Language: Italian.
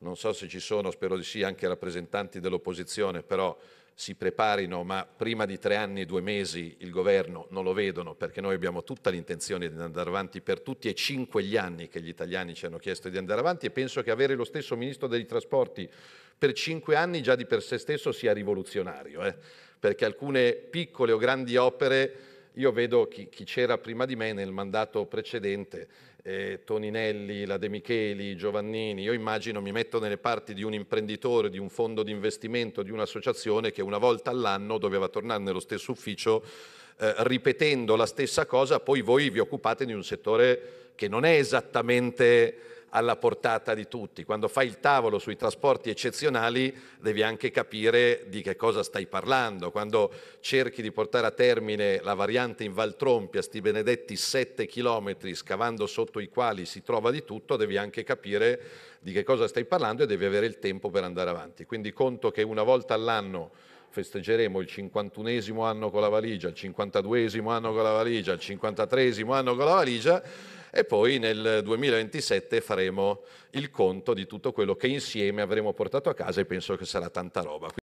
non so se ci sono, spero di sì, anche rappresentanti dell'opposizione, però si preparino, ma prima di tre anni e due mesi il governo non lo vedono perché noi abbiamo tutta l'intenzione di andare avanti per tutti e cinque gli anni che gli italiani ci hanno chiesto di andare avanti e penso che avere lo stesso ministro dei trasporti per cinque anni già di per sé stesso sia rivoluzionario, eh? perché alcune piccole o grandi opere io vedo chi, chi c'era prima di me nel mandato precedente, eh, Toninelli, la De Micheli, Giovannini, io immagino mi metto nelle parti di un imprenditore, di un fondo di investimento, di un'associazione che una volta all'anno doveva tornare nello stesso ufficio eh, ripetendo la stessa cosa, poi voi vi occupate di un settore che non è esattamente alla portata di tutti. Quando fai il tavolo sui trasporti eccezionali devi anche capire di che cosa stai parlando. Quando cerchi di portare a termine la variante in Valtrompia, sti benedetti sette chilometri scavando sotto i quali si trova di tutto, devi anche capire di che cosa stai parlando e devi avere il tempo per andare avanti. Quindi conto che una volta all'anno festeggeremo il 51 esimo anno con la valigia, il 52 esimo anno con la valigia, il 53 esimo anno con la valigia e poi nel 2027 faremo il conto di tutto quello che insieme avremo portato a casa e penso che sarà tanta roba.